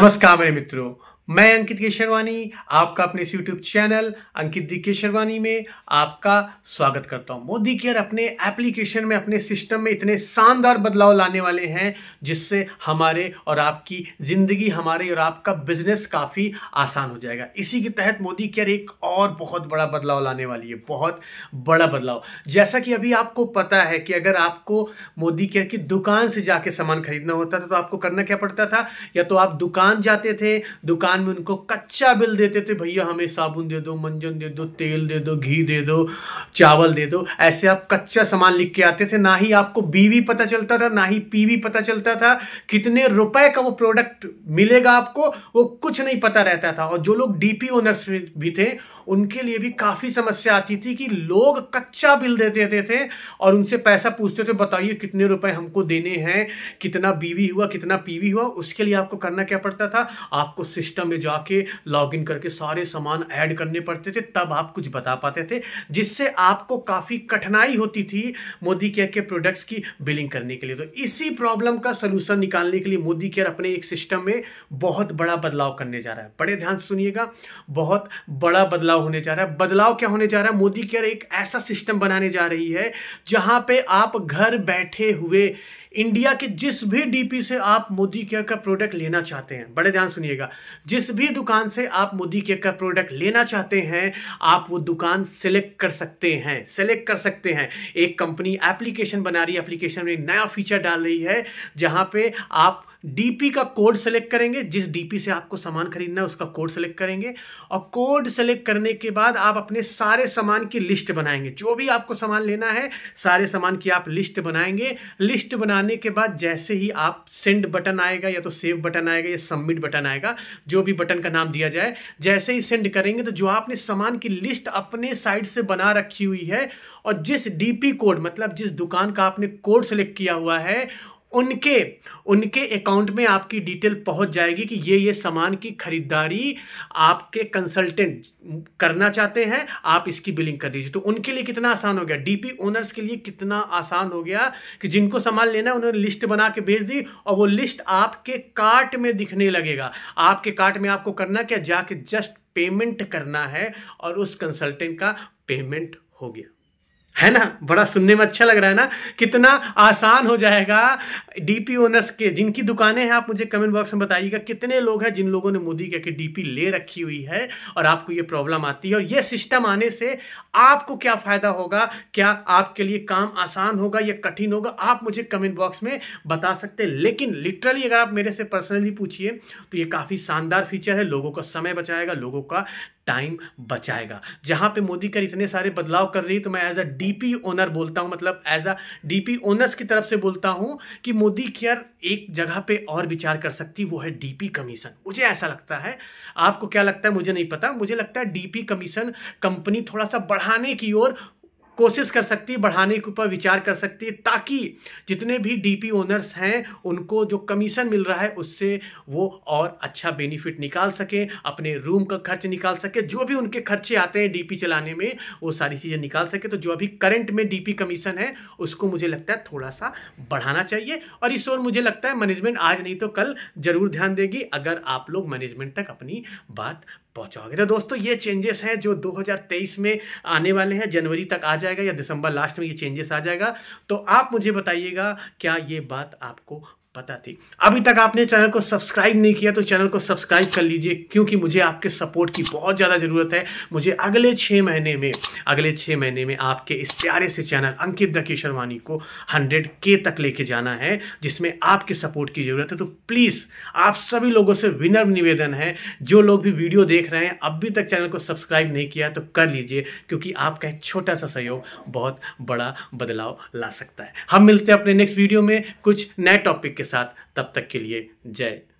નમસ્કાર મિત્રો मैं अंकित केशरवानी आपका अपने इस YouTube channel Ankit the Kesarwani में आपका स्वागत करता हूं मोदी केयर अपने एप्लीकेशन में अपने सिस्टम में इतने शानदार बदलाव लाने वाले हैं जिससे हमारे और आपकी ज़िंदगी हमारे और आपका बिजनेस काफ़ी आसान हो जाएगा इसी के तहत मोदी केयर एक और बहुत बड़ा बदलाव लाने वाली है बहुत बड़ा बदलाव जैसा कि अभी आपको पता है कि अगर आपको मोदी केयर की दुकान से जाके सामान खरीदना होता था तो आपको करना क्या पड़ता था या तो आप दुकान जाते थे दुकान दुकान में उनको कच्चा बिल देते थे भैया हमें साबुन दे दो मंजन दे दो तेल दे दो घी दे दो चावल दे दो ऐसे आप कच्चा सामान लिख के आते थे ना ही आपको बीवी पता चलता था ना ही पीवी पता चलता था कितने रुपए का वो प्रोडक्ट मिलेगा आपको वो कुछ नहीं पता रहता था और जो लोग डीपी ओनर्स भी थे उनके लिए भी काफ़ी समस्या आती थी कि लोग कच्चा बिल दे देते थे और उनसे पैसा पूछते थे बताइए कितने रुपए हमको देने हैं कितना बीवी हुआ कितना पीवी हुआ उसके लिए आपको करना क्या पड़ता था आपको सिस्टम सिस्टम में जाके लॉगिन करके सारे सामान ऐड करने पड़ते थे तब आप कुछ बता पाते थे जिससे आपको काफ़ी कठिनाई होती थी मोदी केयर के प्रोडक्ट्स की बिलिंग करने के लिए तो इसी प्रॉब्लम का सलूशन निकालने के लिए मोदी केयर अपने एक सिस्टम में बहुत बड़ा बदलाव करने जा रहा है बड़े ध्यान से सुनिएगा बहुत बड़ा बदलाव होने जा रहा है बदलाव क्या होने जा रहा है मोदी केयर एक ऐसा सिस्टम बनाने जा रही है जहाँ पे आप घर बैठे हुए इंडिया के जिस भी डीपी से आप मोदी केयर का प्रोडक्ट लेना चाहते हैं बड़े ध्यान सुनिएगा जिस भी दुकान से आप मोदी केयर का प्रोडक्ट लेना चाहते हैं आप वो दुकान सेलेक्ट कर सकते हैं सेलेक्ट कर सकते हैं एक कंपनी एप्लीकेशन बना रही है एप्लीकेशन में नया फीचर डाल रही है जहां पे आप डीपी का कोड सेलेक्ट करेंगे जिस डीपी से आपको सामान खरीदना है उसका कोड सेलेक्ट करेंगे और कोड सेलेक्ट करने के बाद आप अपने सारे सामान की लिस्ट बनाएंगे जो भी आपको सामान लेना है सारे सामान की आप लिस्ट बनाएंगे लिस्ट बनाने के बाद जैसे ही आप सेंड बटन आएगा या तो सेव बटन आएगा या सबमिट बटन आएगा जो भी बटन का नाम दिया जाए जैसे ही सेंड करेंगे तो जो आपने सामान की लिस्ट अपने साइड से बना रखी हुई है और जिस डीपी कोड मतलब जिस दुकान का आपने कोड सेलेक्ट किया हुआ है उनके उनके अकाउंट में आपकी डिटेल पहुंच जाएगी कि ये ये सामान की खरीदारी आपके कंसल्टेंट करना चाहते हैं आप इसकी बिलिंग कर दीजिए तो उनके लिए कितना आसान हो गया डीपी ओनर्स के लिए कितना आसान हो गया कि जिनको सामान लेना है उन्होंने लिस्ट बना के भेज दी और वो लिस्ट आपके कार्ट में दिखने लगेगा आपके कार्ट में आपको करना क्या जाके जस्ट पेमेंट करना है और उस कंसल्टेंट का पेमेंट हो गया है ना बड़ा सुनने में अच्छा लग रहा है ना कितना आसान हो जाएगा डीपी ओनर्स के जिनकी दुकानें हैं आप मुझे कमेंट बॉक्स में बताइएगा कितने लोग हैं जिन लोगों ने मोदी कह के डीपी ले रखी हुई है और आपको ये प्रॉब्लम आती है और ये सिस्टम आने से आपको क्या फायदा होगा क्या आपके लिए काम आसान होगा या कठिन होगा आप मुझे कमेंट बॉक्स में बता सकते हैं लेकिन लिटरली अगर आप मेरे से पर्सनली पूछिए तो ये काफ़ी शानदार फीचर है लोगों का समय बचाएगा लोगों का टाइम बचाएगा जहां पे मोदी कर इतने सारे बदलाव कर रही है तो मैं एज अ डीपी ओनर बोलता हूं मतलब एज अ डीपी ओनर्स की तरफ से बोलता हूं कि मोदी केयर एक जगह पे और विचार कर सकती वो है डीपी कमीशन मुझे ऐसा लगता है आपको क्या लगता है मुझे नहीं पता मुझे लगता है डीपी कमीशन कंपनी थोड़ा सा बढ़ाने की ओर कोशिश कर सकती है बढ़ाने के ऊपर विचार कर सकती है ताकि जितने भी डीपी ओनर्स हैं उनको जो कमीशन मिल रहा है उससे वो और अच्छा बेनिफिट निकाल सकें अपने रूम का खर्च निकाल सके जो भी उनके खर्चे आते हैं डीपी चलाने में वो सारी चीज़ें निकाल सके तो जो अभी करंट में डीपी कमीशन है उसको मुझे लगता है थोड़ा सा बढ़ाना चाहिए और इस ओर मुझे लगता है मैनेजमेंट आज नहीं तो कल जरूर ध्यान देगी अगर आप लोग मैनेजमेंट तक अपनी बात पहुंचाओगे तो दोस्तों ये चेंजेस हैं जो 2023 में आने वाले हैं जनवरी तक आ जाएगा या दिसंबर लास्ट में ये चेंजेस आ जाएगा तो आप मुझे बताइएगा क्या ये बात आपको पता थी अभी तक आपने चैनल को सब्सक्राइब नहीं किया तो चैनल को सब्सक्राइब कर लीजिए क्योंकि मुझे आपके सपोर्ट की बहुत ज़्यादा ज़रूरत है मुझे अगले छः महीने में अगले छः महीने में आपके इस प्यारे से चैनल अंकित द वानी को हंड्रेड के तक लेके जाना है जिसमें आपके सपोर्ट की ज़रूरत है तो प्लीज़ आप सभी लोगों से विनर निवेदन है जो लोग भी वीडियो देख रहे हैं अभी तक चैनल को सब्सक्राइब नहीं किया तो कर लीजिए क्योंकि आपका एक छोटा सा सहयोग बहुत बड़ा बदलाव ला सकता है हम मिलते हैं अपने नेक्स्ट वीडियो में कुछ नए टॉपिक के साथ तब तक के लिए जय